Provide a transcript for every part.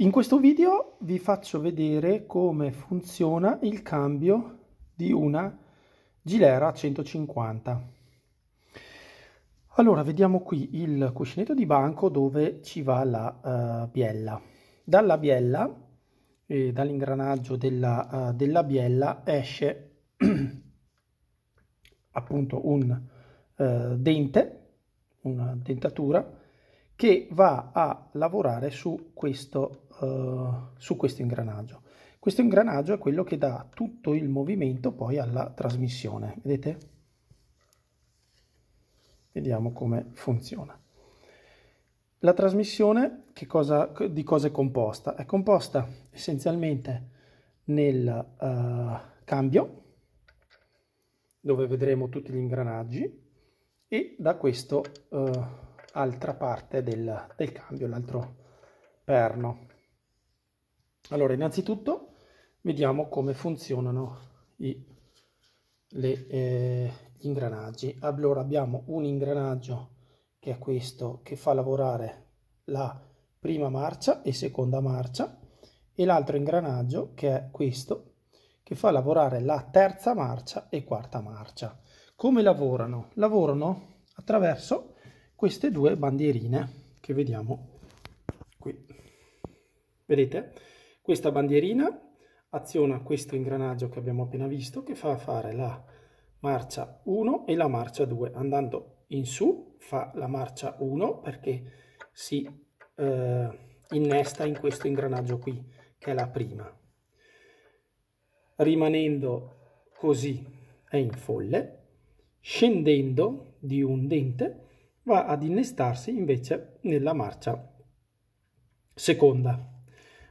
In questo video vi faccio vedere come funziona il cambio di una Gilera 150. Allora, vediamo qui il cuscinetto di banco dove ci va la uh, biella. Dalla biella, eh, dall'ingranaggio della, uh, della, biella, esce appunto un uh, dente, una dentatura, che va a lavorare su questo, uh, su questo ingranaggio. Questo ingranaggio è quello che dà tutto il movimento poi alla trasmissione, vedete? Vediamo come funziona. La trasmissione cosa, di cosa è composta? È composta essenzialmente nel uh, cambio, dove vedremo tutti gli ingranaggi, e da questo uh, altra parte del, del cambio, l'altro perno. Allora, innanzitutto vediamo come funzionano i, le, eh, gli ingranaggi. Allora, abbiamo un ingranaggio che è questo, che fa lavorare la prima marcia e seconda marcia, e l'altro ingranaggio che è questo, che fa lavorare la terza marcia e quarta marcia. Come lavorano? Lavorano attraverso queste due bandierine che vediamo qui. Vedete? Questa bandierina aziona questo ingranaggio che abbiamo appena visto che fa fare la marcia 1 e la marcia 2. Andando in su fa la marcia 1 perché si eh, innesta in questo ingranaggio qui che è la prima. Rimanendo così è in folle, scendendo di un dente va ad innestarsi invece nella marcia seconda.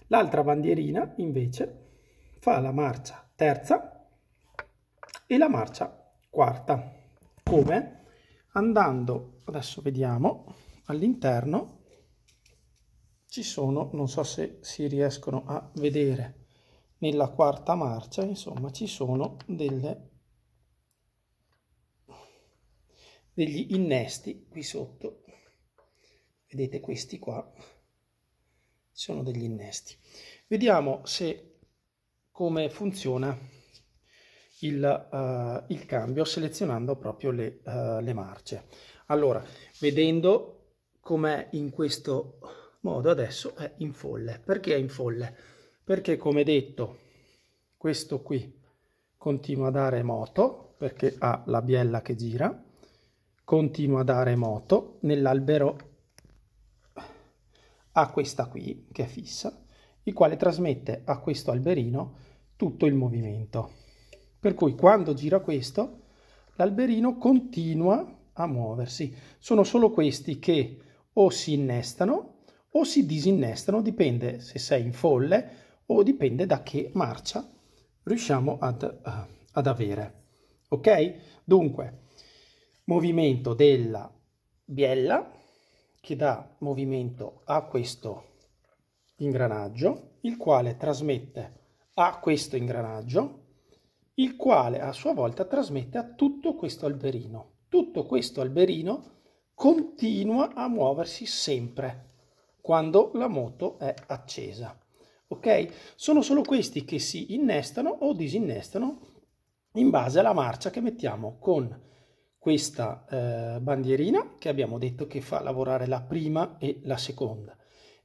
L'altra bandierina invece fa la marcia terza e la marcia quarta. Come? Andando, adesso vediamo, all'interno ci sono, non so se si riescono a vedere, nella quarta marcia, insomma, ci sono delle degli innesti qui sotto. Vedete questi qua sono degli innesti. Vediamo se come funziona il, uh, il cambio selezionando proprio le, uh, le marce. Allora, vedendo com'è in questo modo adesso è in folle. Perché è in folle? Perché come detto questo qui continua a dare moto perché ha la biella che gira continua da remoto nell'albero a questa qui che è fissa, il quale trasmette a questo alberino tutto il movimento. Per cui quando gira questo, l'alberino continua a muoversi. Sono solo questi che o si innestano o si disinnestano, dipende se sei in folle o dipende da che marcia riusciamo ad, eh, ad avere. Ok? Dunque, movimento della biella che dà movimento a questo ingranaggio, il quale trasmette a questo ingranaggio, il quale a sua volta trasmette a tutto questo alberino. Tutto questo alberino continua a muoversi sempre quando la moto è accesa. Ok? Sono solo questi che si innestano o disinnestano in base alla marcia che mettiamo con questa eh, bandierina che abbiamo detto che fa lavorare la prima e la seconda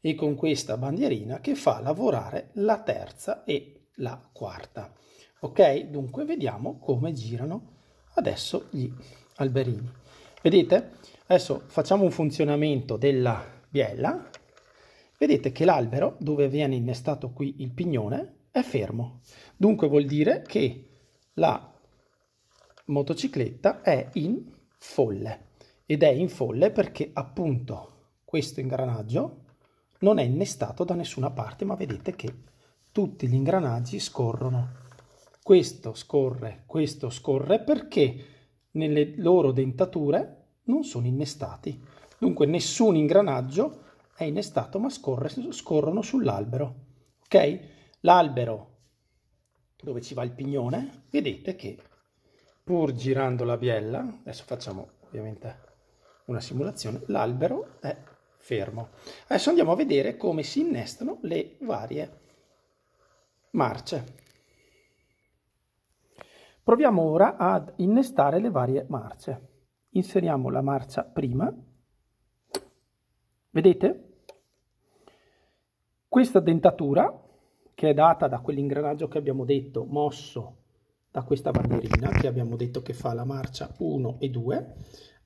e con questa bandierina che fa lavorare la terza e la quarta. Ok? Dunque vediamo come girano adesso gli alberini. Vedete? Adesso facciamo un funzionamento della biella. Vedete che l'albero dove viene innestato qui il pignone è fermo. Dunque vuol dire che la motocicletta è in folle ed è in folle perché appunto questo ingranaggio non è innestato da nessuna parte ma vedete che tutti gli ingranaggi scorrono questo scorre questo scorre perché nelle loro dentature non sono innestati dunque nessun ingranaggio è innestato ma scorre, scorrono sull'albero ok l'albero dove ci va il pignone vedete che pur girando la biella, adesso facciamo ovviamente una simulazione, l'albero è fermo. Adesso andiamo a vedere come si innestano le varie marce. Proviamo ora ad innestare le varie marce. Inseriamo la marcia prima. Vedete? Questa dentatura, che è data da quell'ingranaggio che abbiamo detto, mosso da questa bandierina che abbiamo detto che fa la marcia 1 e 2,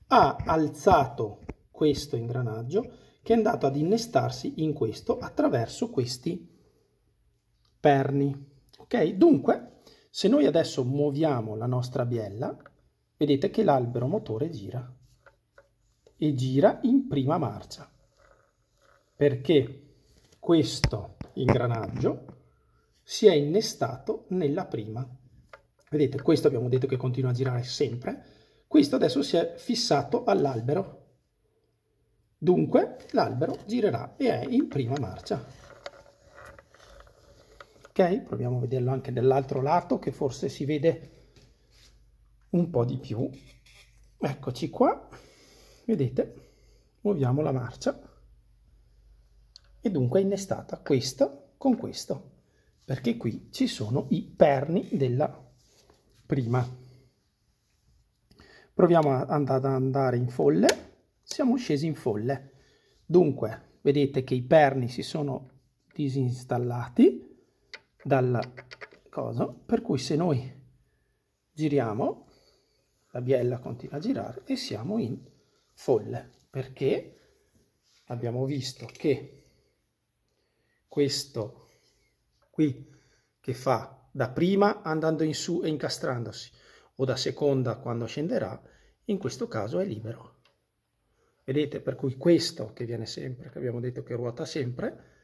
ha alzato questo ingranaggio che è andato ad innestarsi in questo attraverso questi perni. Ok? Dunque, se noi adesso muoviamo la nostra biella, vedete che l'albero motore gira e gira in prima marcia perché questo ingranaggio si è innestato nella prima Vedete, questo abbiamo detto che continua a girare sempre. Questo adesso si è fissato all'albero. Dunque l'albero girerà e è in prima marcia. Ok, proviamo a vederlo anche dall'altro lato che forse si vede un po' di più. Eccoci qua, vedete, muoviamo la marcia e dunque è innestata questo con questo perché qui ci sono i perni della marcia prima. Proviamo ad andare in folle, siamo scesi in folle. Dunque, vedete che i perni si sono disinstallati dal coso, per cui se noi giriamo, la biella continua a girare e siamo in folle, perché abbiamo visto che questo qui che fa da prima andando in su e incastrandosi o da seconda quando scenderà, in questo caso è libero. Vedete, per cui questo che viene sempre, che abbiamo detto che ruota sempre,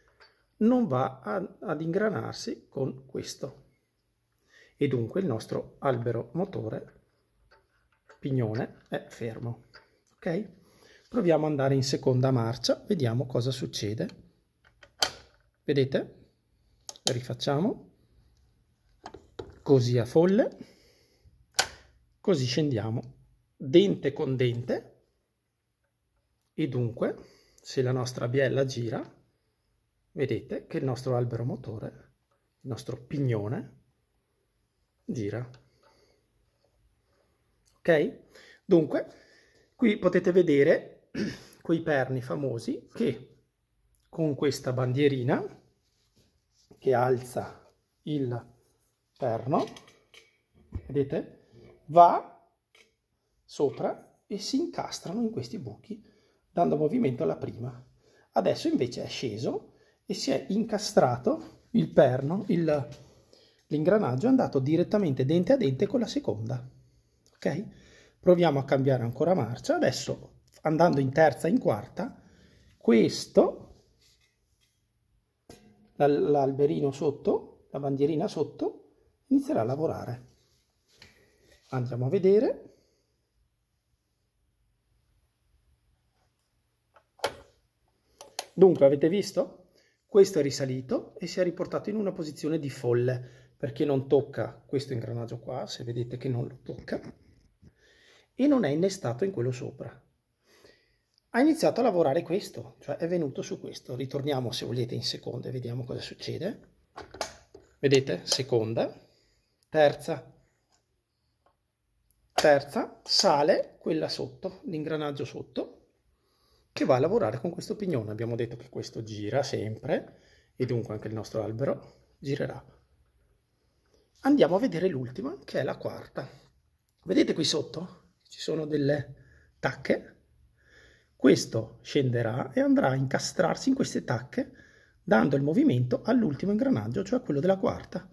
non va a, ad ingranarsi con questo. E dunque il nostro albero motore pignone è fermo. Ok? Proviamo ad andare in seconda marcia, vediamo cosa succede. Vedete? Rifacciamo così a folle, così scendiamo dente con dente e dunque se la nostra biella gira vedete che il nostro albero motore, il nostro pignone gira. Ok? Dunque qui potete vedere quei perni famosi che con questa bandierina che alza il esterno, vedete, va sopra e si incastrano in questi buchi, dando movimento alla prima. Adesso invece è sceso e si è incastrato il perno, l'ingranaggio è andato direttamente dente a dente con la seconda. Ok? Proviamo a cambiare ancora marcia. Adesso andando in terza e in quarta, questo, l'alberino sotto, la bandierina sotto, inizierà a lavorare. Andiamo a vedere. Dunque, avete visto? Questo è risalito e si è riportato in una posizione di folle, perché non tocca questo ingranaggio qua, se vedete che non lo tocca, e non è innestato in quello sopra. Ha iniziato a lavorare questo, cioè è venuto su questo. Ritorniamo, se volete, in seconda e vediamo cosa succede. Vedete? Seconda terza, terza, sale quella sotto, l'ingranaggio sotto, che va a lavorare con questo pignone. Abbiamo detto che questo gira sempre e dunque anche il nostro albero girerà. Andiamo a vedere l'ultima, che è la quarta. Vedete qui sotto? Ci sono delle tacche. Questo scenderà e andrà a incastrarsi in queste tacche dando il movimento all'ultimo ingranaggio, cioè quello della quarta.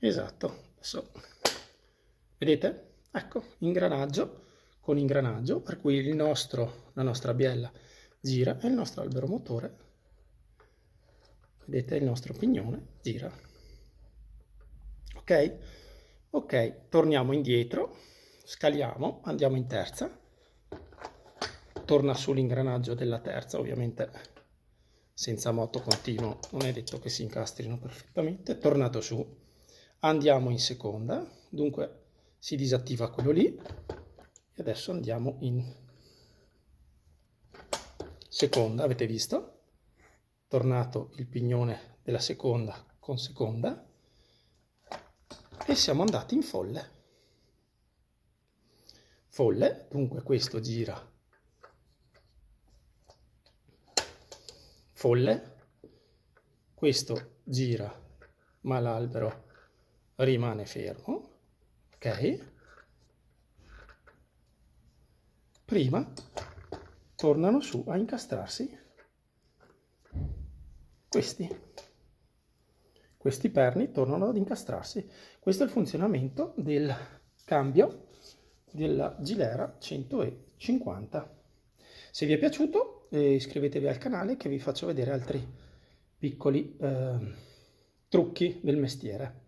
esatto adesso vedete ecco ingranaggio con ingranaggio per cui il nostro la nostra biella gira e il nostro albero motore vedete il nostro pignone gira ok ok torniamo indietro scaliamo andiamo in terza torna sull'ingranaggio della terza ovviamente senza moto continuo non è detto che si incastrino perfettamente tornato su Andiamo in seconda, dunque si disattiva quello lì e adesso andiamo in seconda, avete visto? Tornato il pignone della seconda con seconda e siamo andati in folle. Folle, dunque questo gira folle, questo gira ma l'albero rimane fermo, ok? Prima tornano su a incastrarsi questi. Questi perni tornano ad incastrarsi. Questo è il funzionamento del cambio della Gilera 150. Se vi è piaciuto eh, iscrivetevi al canale che vi faccio vedere altri piccoli eh, trucchi del mestiere.